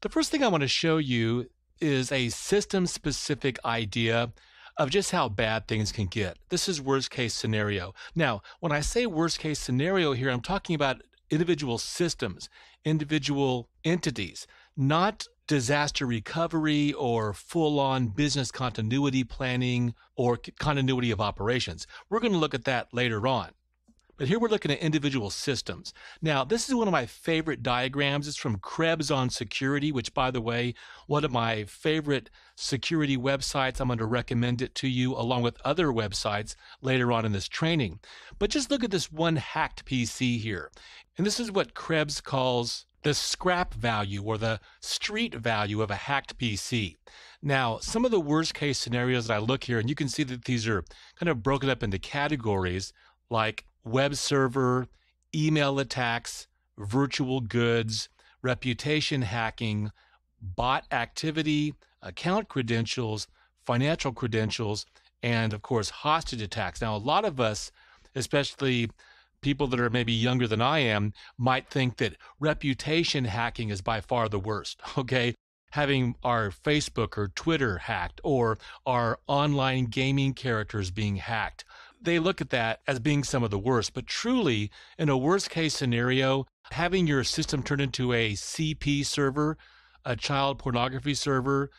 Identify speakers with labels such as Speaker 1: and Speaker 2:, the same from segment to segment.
Speaker 1: The first thing I want to show you is a system specific idea of just how bad things can get. This is worst case scenario. Now, when I say worst case scenario here, I'm talking about individual systems, individual entities, not disaster recovery or full on business continuity planning or continuity of operations. We're going to look at that later on. But here we're looking at individual systems. Now, this is one of my favorite diagrams. It's from Krebs on Security, which, by the way, one of my favorite security websites. I'm going to recommend it to you along with other websites later on in this training. But just look at this one hacked PC here. And this is what Krebs calls the scrap value or the street value of a hacked PC. Now, some of the worst case scenarios that I look here, and you can see that these are kind of broken up into categories like web server, email attacks, virtual goods, reputation hacking, bot activity, account credentials, financial credentials, and of course, hostage attacks. Now, a lot of us, especially people that are maybe younger than I am, might think that reputation hacking is by far the worst, okay? Having our Facebook or Twitter hacked or our online gaming characters being hacked they look at that as being some of the worst. But truly, in a worst case scenario, having your system turned into a CP server, a child pornography server,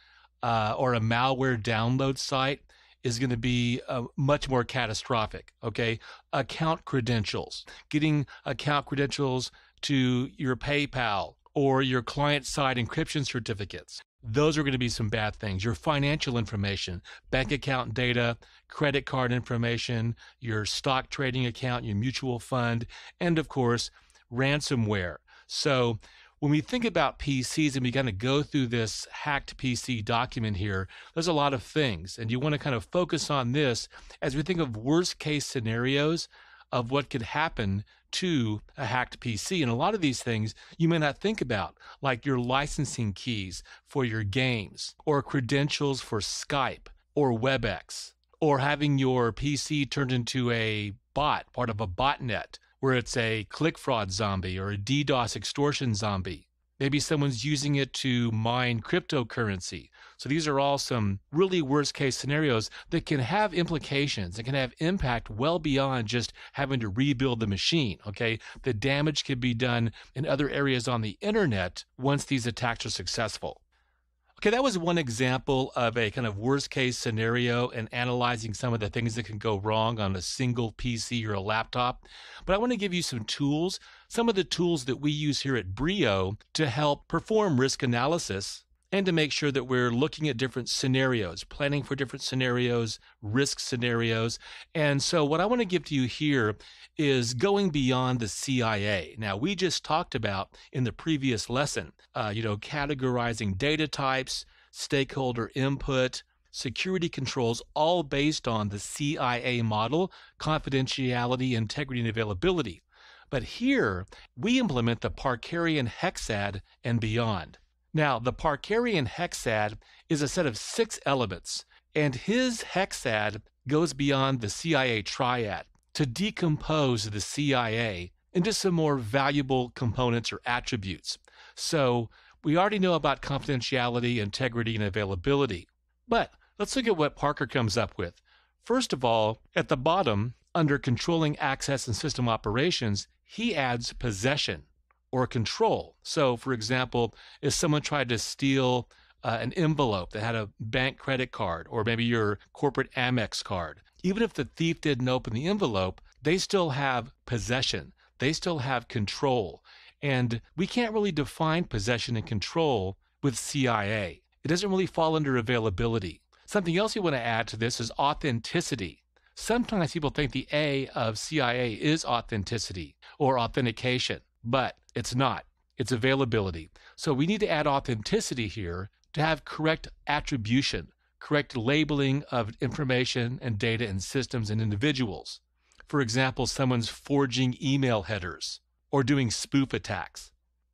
Speaker 1: uh, or a malware download site is going to be uh, much more catastrophic. Okay. Account credentials, getting account credentials to your PayPal or your client side encryption certificates those are going to be some bad things. Your financial information, bank account data, credit card information, your stock trading account, your mutual fund, and of course, ransomware. So, when we think about PCs and we kind of go through this hacked PC document here, there's a lot of things. And you want to kind of focus on this as we think of worst case scenarios of what could happen to a hacked PC. And a lot of these things you may not think about, like your licensing keys for your games, or credentials for Skype or WebEx, or having your PC turned into a bot, part of a botnet, where it's a click fraud zombie or a DDoS extortion zombie. Maybe someone's using it to mine cryptocurrency so these are all some really worst case scenarios that can have implications and can have impact well beyond just having to rebuild the machine. Okay. The damage can be done in other areas on the internet once these attacks are successful. Okay, that was one example of a kind of worst case scenario and analyzing some of the things that can go wrong on a single PC or a laptop. But I want to give you some tools, some of the tools that we use here at Brio to help perform risk analysis and to make sure that we're looking at different scenarios, planning for different scenarios, risk scenarios. And so, what I want to give to you here is going beyond the CIA. Now, we just talked about in the previous lesson, uh, you know, categorizing data types, stakeholder input, security controls, all based on the CIA model, confidentiality, integrity, and availability. But here, we implement the Parkerian hexad and beyond. Now, the Parkerian hexad is a set of six elements, and his hexad goes beyond the CIA triad to decompose the CIA into some more valuable components or attributes. So, we already know about confidentiality, integrity, and availability. But let's look at what Parker comes up with. First of all, at the bottom, under controlling access and system operations, he adds possession or control. So, for example, if someone tried to steal uh, an envelope that had a bank credit card or maybe your corporate Amex card, even if the thief didn't open the envelope, they still have possession, they still have control. And we can't really define possession and control with CIA. It doesn't really fall under availability. Something else you want to add to this is authenticity. Sometimes people think the A of CIA is authenticity or authentication but it's not. It's availability. So we need to add authenticity here to have correct attribution, correct labeling of information and data and systems and individuals. For example, someone's forging email headers or doing spoof attacks.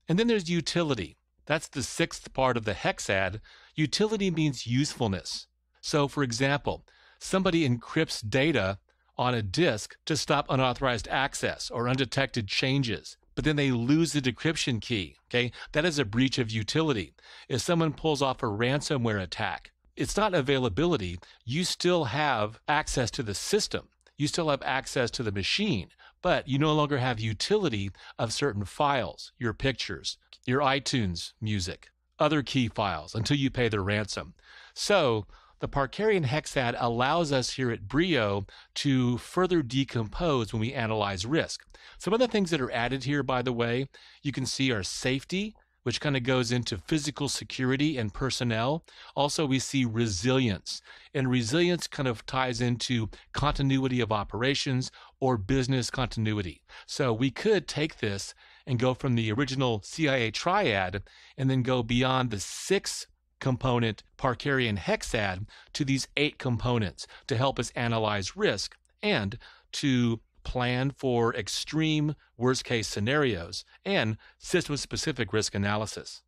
Speaker 1: And then there's utility. That's the sixth part of the hexad. Utility means usefulness. So, for example, somebody encrypts data on a disk to stop unauthorized access or undetected changes but then they lose the decryption key. Okay. That is a breach of utility. If someone pulls off a ransomware attack, it's not availability. You still have access to the system. You still have access to the machine, but you no longer have utility of certain files, your pictures, your iTunes music, other key files until you pay the ransom. So the Parkerian hexad allows us here at Brio to further decompose when we analyze risk. Some of the things that are added here, by the way, you can see are safety, which kind of goes into physical security and personnel. Also, we see resilience, and resilience kind of ties into continuity of operations or business continuity. So we could take this and go from the original CIA triad and then go beyond the six component Parkerian hexad to these eight components to help us analyze risk and to plan for extreme worst case scenarios and system specific risk analysis.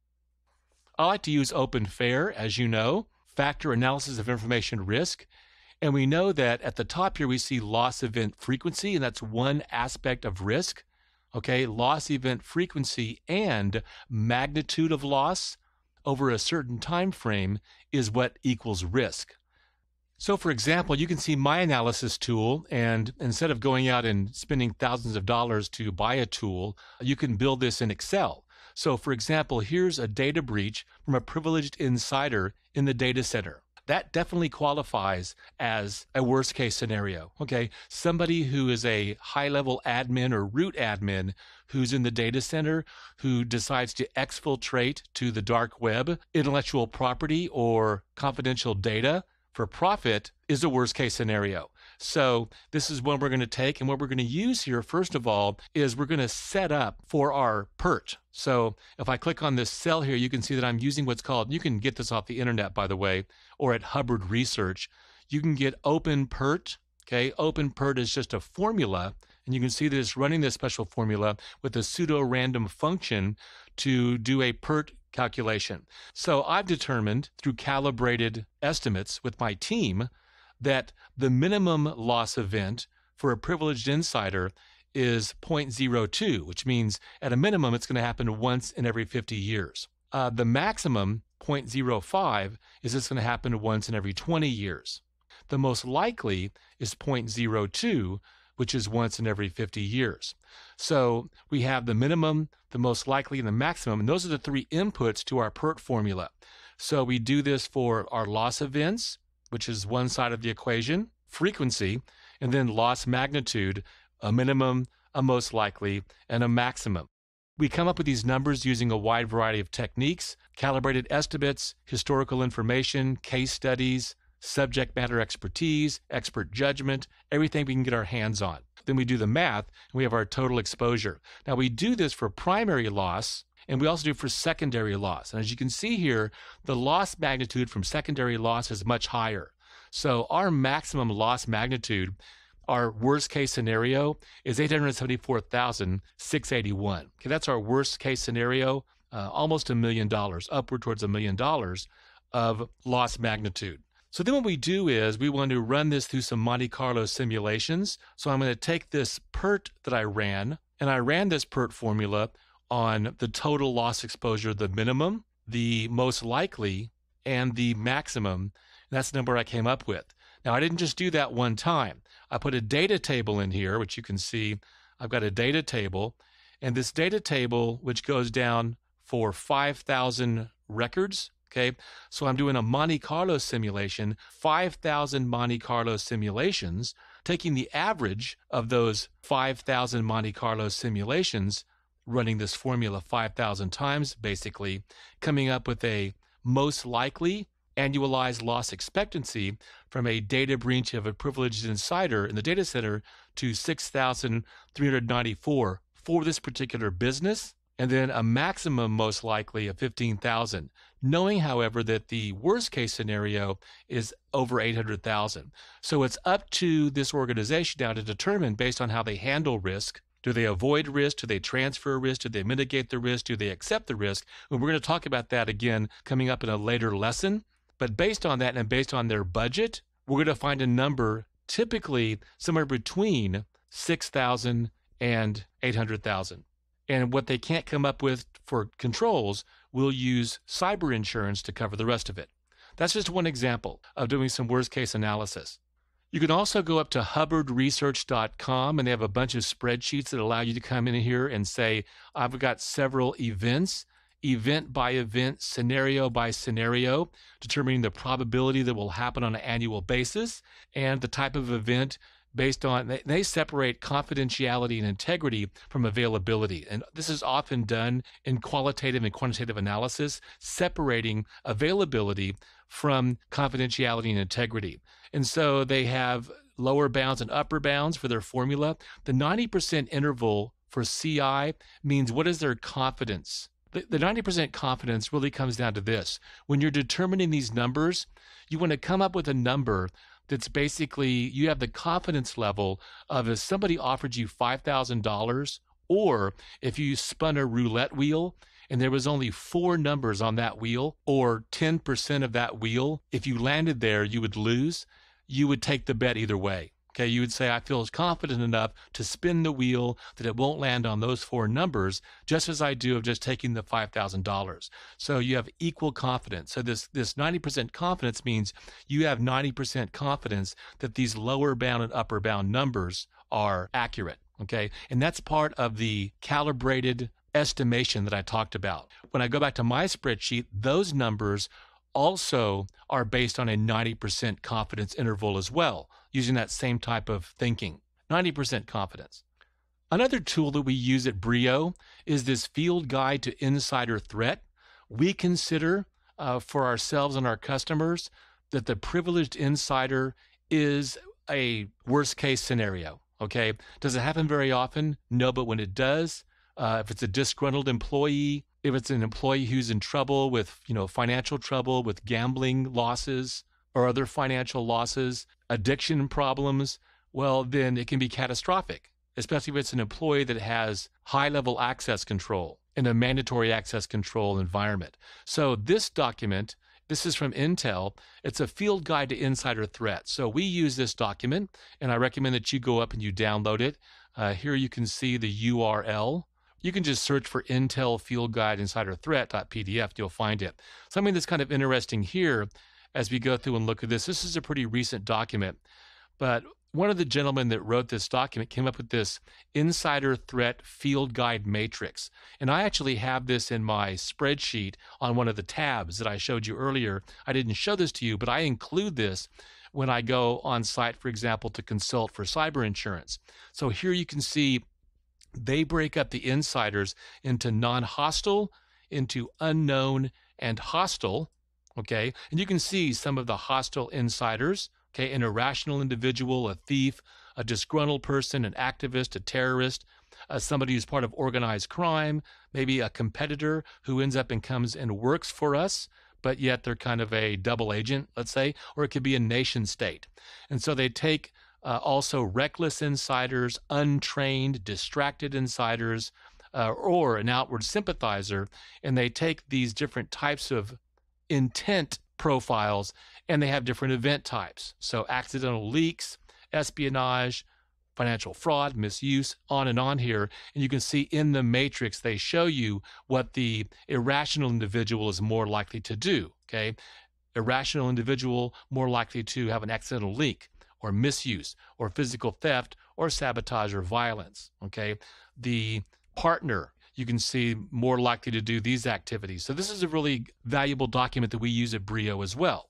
Speaker 1: I like to use OpenFair, as you know, factor analysis of information risk. And we know that at the top here, we see loss event frequency, and that's one aspect of risk. Okay, loss event frequency and magnitude of loss over a certain time frame is what equals risk. So, for example, you can see my analysis tool, and instead of going out and spending thousands of dollars to buy a tool, you can build this in Excel. So, for example, here's a data breach from a privileged insider in the data center that definitely qualifies as a worst case scenario. Okay. Somebody who is a high level admin or root admin who's in the data center who decides to exfiltrate to the dark web intellectual property or confidential data for profit is a worst case scenario. So this is what we're going to take. And what we're going to use here, first of all, is we're going to set up for our PERT. So if I click on this cell here, you can see that I'm using what's called, you can get this off the internet, by the way, or at Hubbard Research. You can get open PERT. Okay, open PERT is just a formula. And you can see that it's running this special formula with a pseudo random function to do a PERT calculation. So I've determined through calibrated estimates with my team that the minimum loss event for a privileged insider is 0.02, which means at a minimum it's going to happen once in every 50 years. Uh, the maximum, 0.05, is it's going to happen once in every 20 years. The most likely is 0.02, which is once in every 50 years. So we have the minimum, the most likely, and the maximum, and those are the three inputs to our PERT formula. So we do this for our loss events, which is one side of the equation, frequency, and then loss magnitude, a minimum, a most likely, and a maximum. We come up with these numbers using a wide variety of techniques, calibrated estimates, historical information, case studies, subject matter expertise, expert judgment, everything we can get our hands on. Then we do the math and we have our total exposure. Now, we do this for primary loss and we also do for secondary loss. And as you can see here, the loss magnitude from secondary loss is much higher. So our maximum loss magnitude, our worst case scenario is 874,681. Okay, that's our worst case scenario, uh, almost a million dollars, upward towards a million dollars of loss magnitude. So then what we do is we want to run this through some Monte Carlo simulations. So I'm going to take this PERT that I ran, and I ran this PERT formula on the total loss exposure, the minimum, the most likely, and the maximum. That's the number I came up with. Now, I didn't just do that one time. I put a data table in here, which you can see I've got a data table. And this data table, which goes down for 5,000 records, okay? So I'm doing a Monte Carlo simulation, 5,000 Monte Carlo simulations, taking the average of those 5,000 Monte Carlo simulations running this formula 5,000 times, basically, coming up with a most likely annualized loss expectancy from a data breach of a privileged insider in the data center to 6,394 for this particular business, and then a maximum most likely of 15,000. Knowing, however, that the worst case scenario is over 800,000. So it's up to this organization now to determine, based on how they handle risk, do they avoid risk? Do they transfer risk? Do they mitigate the risk? Do they accept the risk? And we're going to talk about that again coming up in a later lesson. But based on that and based on their budget, we're going to find a number typically somewhere between 6,000 and 800,000. And what they can't come up with for controls, we'll use cyber insurance to cover the rest of it. That's just one example of doing some worst case analysis. You can also go up to hubbardresearch.com and they have a bunch of spreadsheets that allow you to come in here and say, I've got several events, event by event, scenario by scenario, determining the probability that will happen on an annual basis and the type of event based on they, they separate confidentiality and integrity from availability. And this is often done in qualitative and quantitative analysis, separating availability from confidentiality and integrity. And so they have lower bounds and upper bounds for their formula. The 90% interval for CI means what is their confidence? The, the 90% confidence really comes down to this. When you're determining these numbers, you want to come up with a number that's basically you have the confidence level of if somebody offered you $5,000 or if you spun a roulette wheel and there was only four numbers on that wheel or 10% of that wheel, if you landed there, you would lose. You would take the bet either way. Okay, you would say, I feel confident enough to spin the wheel that it won't land on those four numbers, just as I do of just taking the $5,000. So you have equal confidence. So this, this 90% confidence means you have 90% confidence that these lower bound and upper bound numbers are accurate. Okay. And that's part of the calibrated estimation that I talked about. When I go back to my spreadsheet, those numbers also are based on a 90% confidence interval as well, using that same type of thinking 90% confidence. Another tool that we use at Brio is this field guide to insider threat. We consider uh, for ourselves and our customers that the privileged insider is a worst case scenario. Okay. Does it happen very often? No, but when it does, uh, if it's a disgruntled employee, if it's an employee who's in trouble with, you know, financial trouble, with gambling losses or other financial losses, addiction problems, well, then it can be catastrophic, especially if it's an employee that has high level access control in a mandatory access control environment. So this document, this is from Intel. It's a field guide to insider threats. So we use this document, and I recommend that you go up and you download it. Uh, here you can see the URL you can just search for Intel Field Guide Insider Threat.pdf. You'll find it. Something that's kind of interesting here as we go through and look at this. This is a pretty recent document, but one of the gentlemen that wrote this document came up with this insider threat field guide matrix. And I actually have this in my spreadsheet on one of the tabs that I showed you earlier. I didn't show this to you, but I include this when I go on site, for example, to consult for cyber insurance. So here you can see they break up the insiders into non hostile, into unknown, and hostile. Okay. And you can see some of the hostile insiders. Okay. An irrational individual, a thief, a disgruntled person, an activist, a terrorist, uh, somebody who's part of organized crime, maybe a competitor who ends up and comes and works for us, but yet they're kind of a double agent, let's say, or it could be a nation state. And so they take uh, also reckless insiders, untrained, distracted insiders, uh, or an outward sympathizer. And they take these different types of intent profiles and they have different event types. So, accidental leaks, espionage, financial fraud, misuse, on and on here. And you can see in the matrix, they show you what the irrational individual is more likely to do. Okay. Irrational individual more likely to have an accidental leak or misuse or physical theft or sabotage or violence. Okay. The partner you can see more likely to do these activities. So this is a really valuable document that we use at Brio as well.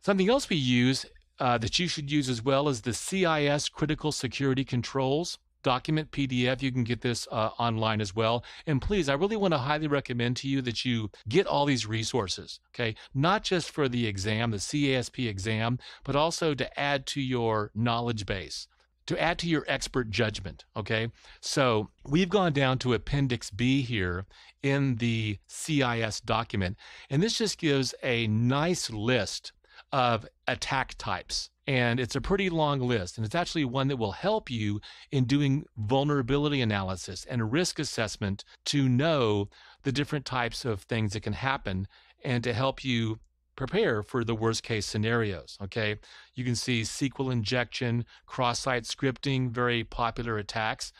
Speaker 1: Something else we use uh, that you should use as well is the CIS Critical Security Controls document PDF. You can get this uh, online as well. And please, I really want to highly recommend to you that you get all these resources, okay? Not just for the exam, the CASP exam, but also to add to your knowledge base to add to your expert judgment. Okay. So we've gone down to Appendix B here in the CIS document, and this just gives a nice list of attack types. And it's a pretty long list. And it's actually one that will help you in doing vulnerability analysis and risk assessment to know the different types of things that can happen and to help you prepare for the worst case scenarios. Okay. You can see SQL injection, cross site scripting, very popular attacks.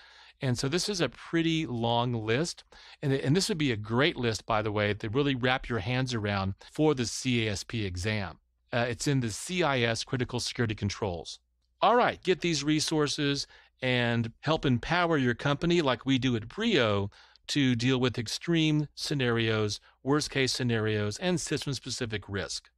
Speaker 1: And so this is a pretty long list. And, and this would be a great list, by the way, to really wrap your hands around for the CASP exam. Uh, it's in the CIS Critical Security Controls. All right, get these resources and help empower your company like we do at Brio to deal with extreme scenarios, worst case scenarios, and system specific risk.